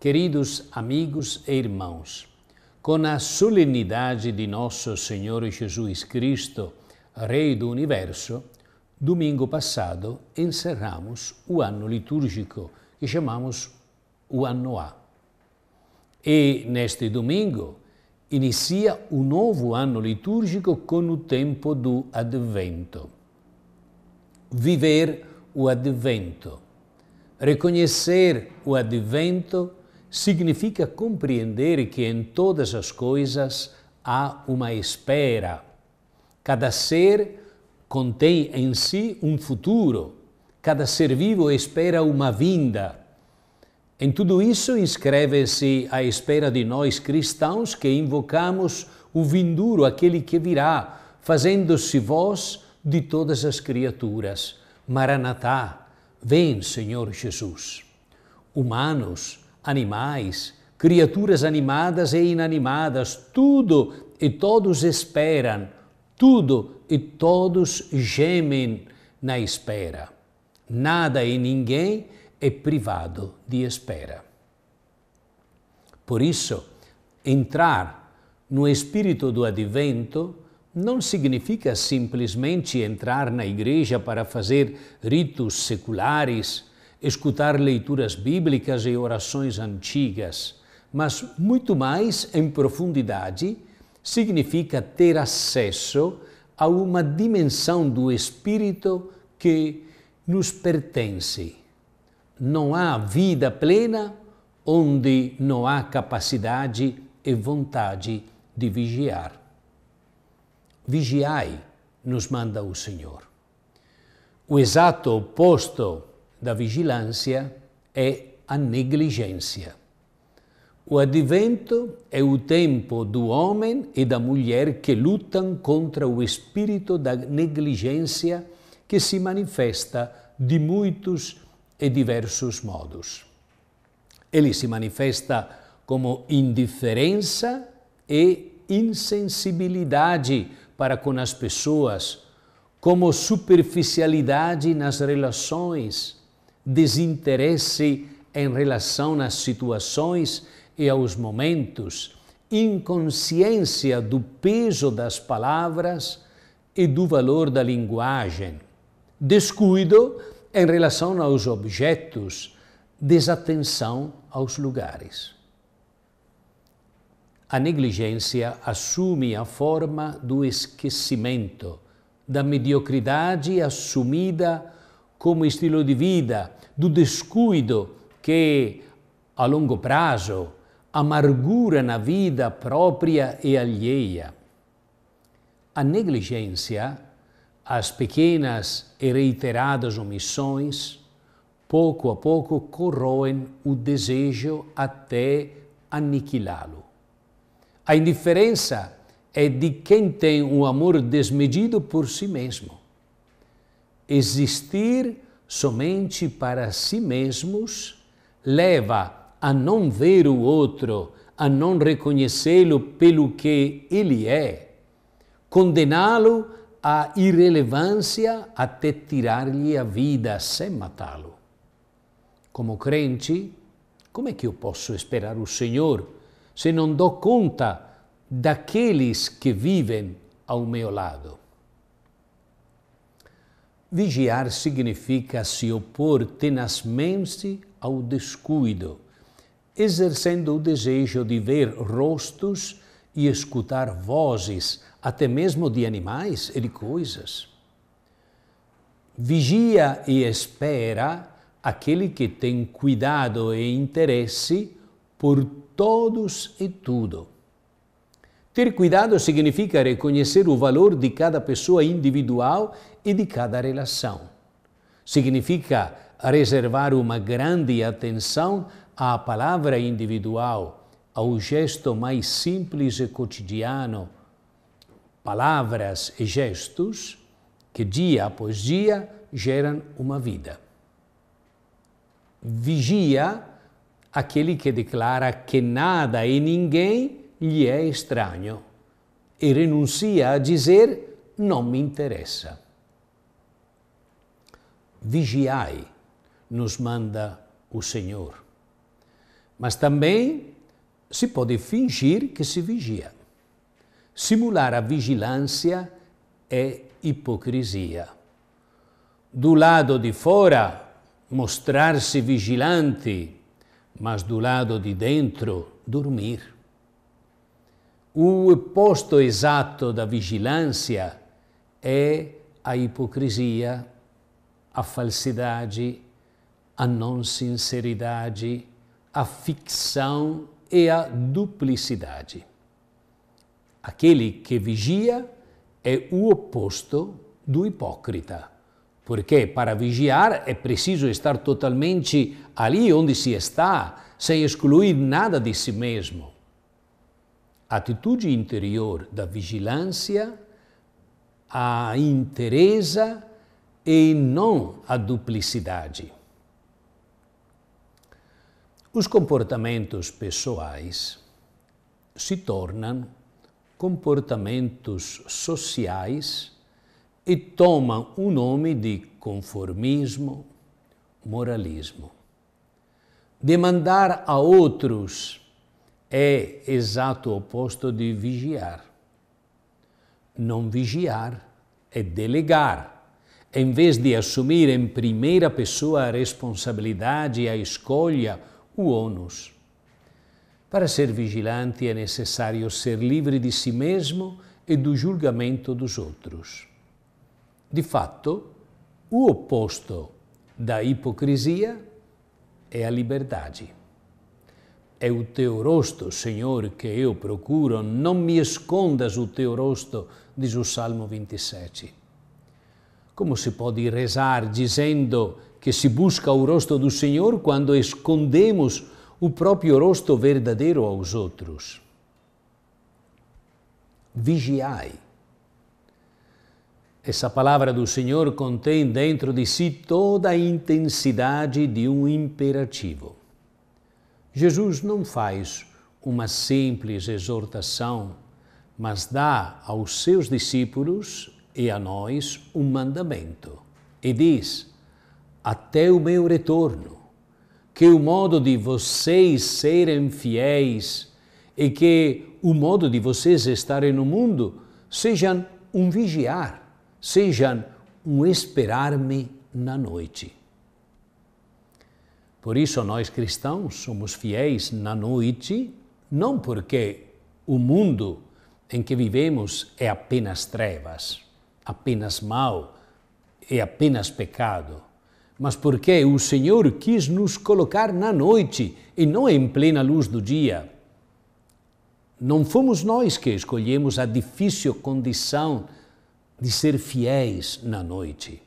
Queridos amigos e irmãos, com a solenidade de Nosso Senhor Jesus Cristo, Rei do Universo, domingo passado encerramos o ano litúrgico que chamamos o Ano A. E neste domingo inicia um novo ano litúrgico com o tempo do Advento. Viver o Advento, reconhecer o Advento significa compreender que em todas as coisas há uma espera. Cada ser contém em si um futuro, cada ser vivo espera uma vinda. Em tudo isso inscreve-se a espera de nós cristãos que invocamos o vindouro, aquele que virá, fazendo-se voz de todas as criaturas. Maranatá, vem, Senhor Jesus. Humanos, animais, criaturas animadas e inanimadas, tudo e todos esperam, tudo e todos gemem na espera. Nada e ninguém é privado de espera. Por isso, entrar no espírito do advento não significa simplesmente entrar na igreja para fazer ritos seculares escutar leituras bíblicas e orações antigas, mas muito mais em profundidade significa ter acesso a uma dimensão do espírito que nos pertence. Não há vida plena onde não há capacidade e vontade de vigiar. Vigiai, nos manda o Senhor. O exato oposto da vigilância é a negligência. O advento é o tempo do homem e da mulher que lutam contra o espírito da negligência que se manifesta de muitos e diversos modos. Ele se manifesta como indiferença e insensibilidade para com as pessoas, como superficialidade nas relações desinteresse em relação às situações e aos momentos, inconsciência do peso das palavras e do valor da linguagem, descuido em relação aos objetos, desatenção aos lugares. A negligência assume a forma do esquecimento, da mediocridade assumida como estilo de vida, do descuido que, a longo prazo, amargura na vida própria e alheia. A negligência, as pequenas e reiteradas omissões, pouco a pouco corroem o desejo até aniquilá-lo. A indiferença é de quem tem um amor desmedido por si mesmo. Existir somente para si mesmos leva a não ver o outro, a não reconhecê-lo pelo que ele é, condená-lo à irrelevância até tirar-lhe a vida sem matá-lo. Como crente, como é que eu posso esperar o Senhor se não dou conta daqueles que vivem ao meu lado? Vigiar significa se opor tenazmente ao descuido, exercendo o desejo de ver rostos e escutar vozes, até mesmo de animais e de coisas. Vigia e espera aquele que tem cuidado e interesse por todos e tudo. Ter cuidado significa reconhecer o valor de cada pessoa individual e de cada relação. Significa reservar uma grande atenção à palavra individual, ao gesto mais simples e cotidiano. Palavras e gestos que dia após dia geram uma vida. Vigia aquele que declara que nada e ninguém gli è estraneo e renuncia a dizer não me interessa. Vigiai, nos manda o Senhor. Mas também se pode fingir que se vigia. Simular a vigilância é hipocrisia. Do lado de fora, mostrar-se vigilante, mas do lado de dentro, dormir. O oposto exato da vigilância é a hipocrisia, a falsidade, a não sinceridade, a ficção e a duplicidade. Aquele que vigia é o oposto do hipócrita, porque para vigiar é preciso estar totalmente ali onde se está, sem excluir nada de si mesmo atitude interior da vigilância, a interesa e não a duplicidade. Os comportamentos pessoais se tornam comportamentos sociais e tomam o nome de conformismo, moralismo. Demandar a outros é exato oposto de vigiar. Não vigiar é delegar. Em vez de assumir em primeira pessoa a responsabilidade e a escolha, o ônus. Para ser vigilante é necessário ser livre de si mesmo e do julgamento dos outros. De fato, o oposto da hipocrisia é a liberdade é o teu rosto, Senhor, que eu procuro, não me escondas o teu rosto, diz o Salmo 27. Como se pode rezar dizendo que se busca o rosto do Senhor quando escondemos o próprio rosto verdadeiro aos outros? Vigiai. Essa palavra do Senhor contém dentro de si toda a intensidade de um imperativo. Jesus não faz uma simples exortação, mas dá aos seus discípulos e a nós um mandamento. E diz: Até o meu retorno, que o modo de vocês serem fiéis e que o modo de vocês estarem no mundo sejam um vigiar, sejam um esperar-me na noite. Por isso, nós cristãos somos fiéis na noite, não porque o mundo em que vivemos é apenas trevas, apenas mal, é apenas pecado, mas porque o Senhor quis nos colocar na noite e não em plena luz do dia. Não fomos nós que escolhemos a difícil condição de ser fiéis na noite.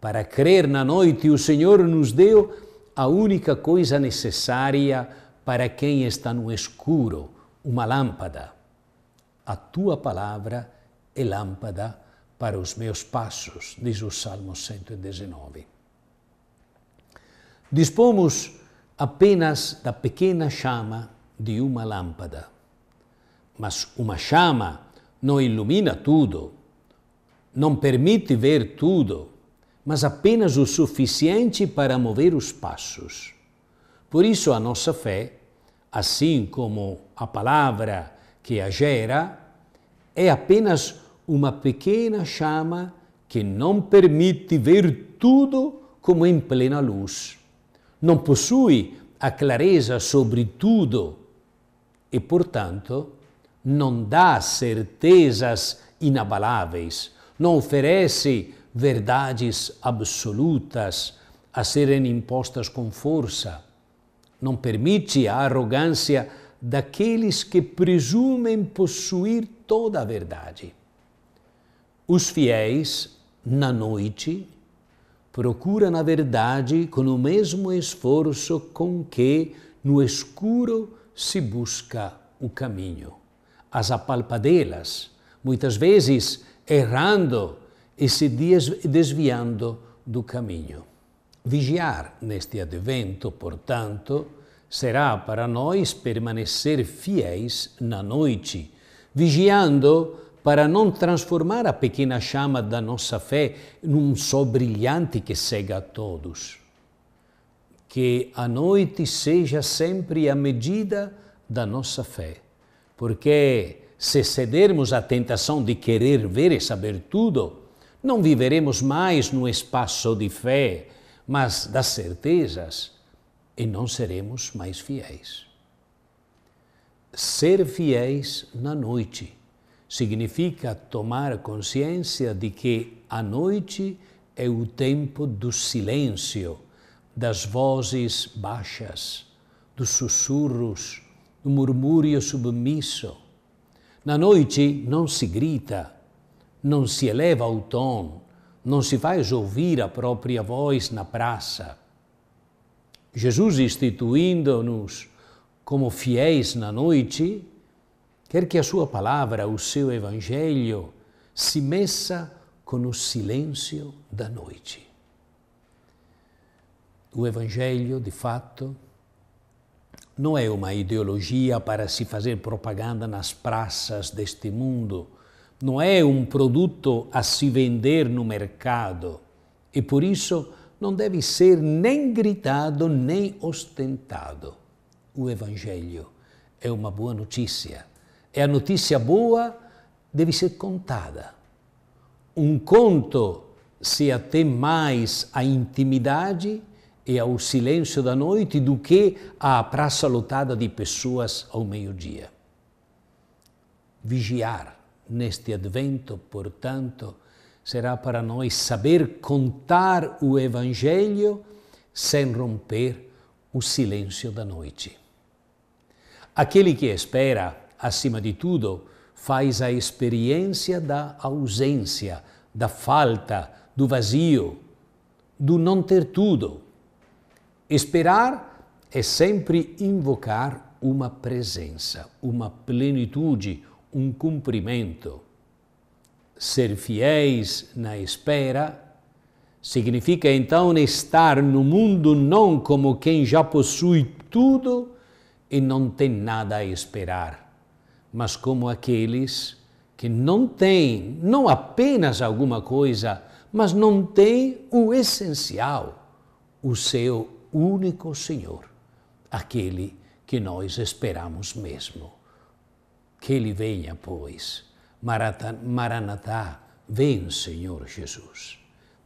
Para crer na noite, o Senhor nos deu a única coisa necessária para quem está no escuro, uma lâmpada. A tua palavra é lâmpada para os meus passos, diz o Salmo 119. Dispomos apenas da pequena chama de uma lâmpada, mas uma chama não ilumina tudo, não permite ver tudo, mas apenas o suficiente para mover os passos. Por isso, a nossa fé, assim como a palavra que a gera, é apenas uma pequena chama que não permite ver tudo como em plena luz. Não possui a clareza sobre tudo e, portanto, não dá certezas inabaláveis, não oferece verdades absolutas a serem impostas com força. Não permite a arrogância daqueles que presumem possuir toda a verdade. Os fiéis, na noite, procuram a verdade com o mesmo esforço com que, no escuro, se busca o caminho. As apalpadelas, muitas vezes errando, e se desviando do caminho. Vigiar neste advento, portanto, será para nós permanecer fiéis na noite, vigiando para não transformar a pequena chama da nossa fé num só brilhante que cega a todos. Que a noite seja sempre a medida da nossa fé, porque se cedermos à tentação de querer ver e saber tudo, não viveremos mais no espaço de fé, mas das certezas, e não seremos mais fiéis. Ser fiéis na noite significa tomar consciência de que a noite é o tempo do silêncio, das vozes baixas, dos sussurros, do murmúrio submisso. Na noite não se grita, não se eleva o tom, não se faz ouvir a própria voz na praça. Jesus, instituindo-nos como fiéis na noite, quer que a sua palavra, o seu evangelho, se meça com o silêncio da noite. O evangelho, de fato, não é uma ideologia para se fazer propaganda nas praças deste mundo não é um produto a se vender no mercado e por isso não deve ser nem gritado nem ostentado. O Evangelho é uma boa notícia. E a notícia boa deve ser contada. Um conto se atém mais à intimidade e ao silêncio da noite do que à praça lotada de pessoas ao meio-dia. Vigiar Neste advento, portanto, será para nós saber contar o Evangelho sem romper o silêncio da noite. Aquele que espera, acima de tudo, faz a experiência da ausência, da falta, do vazio, do não ter tudo. Esperar é sempre invocar uma presença, uma plenitude, um cumprimento. Ser fiéis na espera significa então estar no mundo não como quem já possui tudo e não tem nada a esperar, mas como aqueles que não têm não apenas alguma coisa, mas não têm o essencial, o seu único Senhor, aquele que nós esperamos mesmo que Ele venha, pois. Maranatá, vem, Senhor Jesus.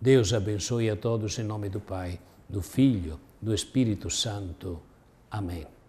Deus abençoe a todos em nome do Pai, do Filho, do Espírito Santo. Amém.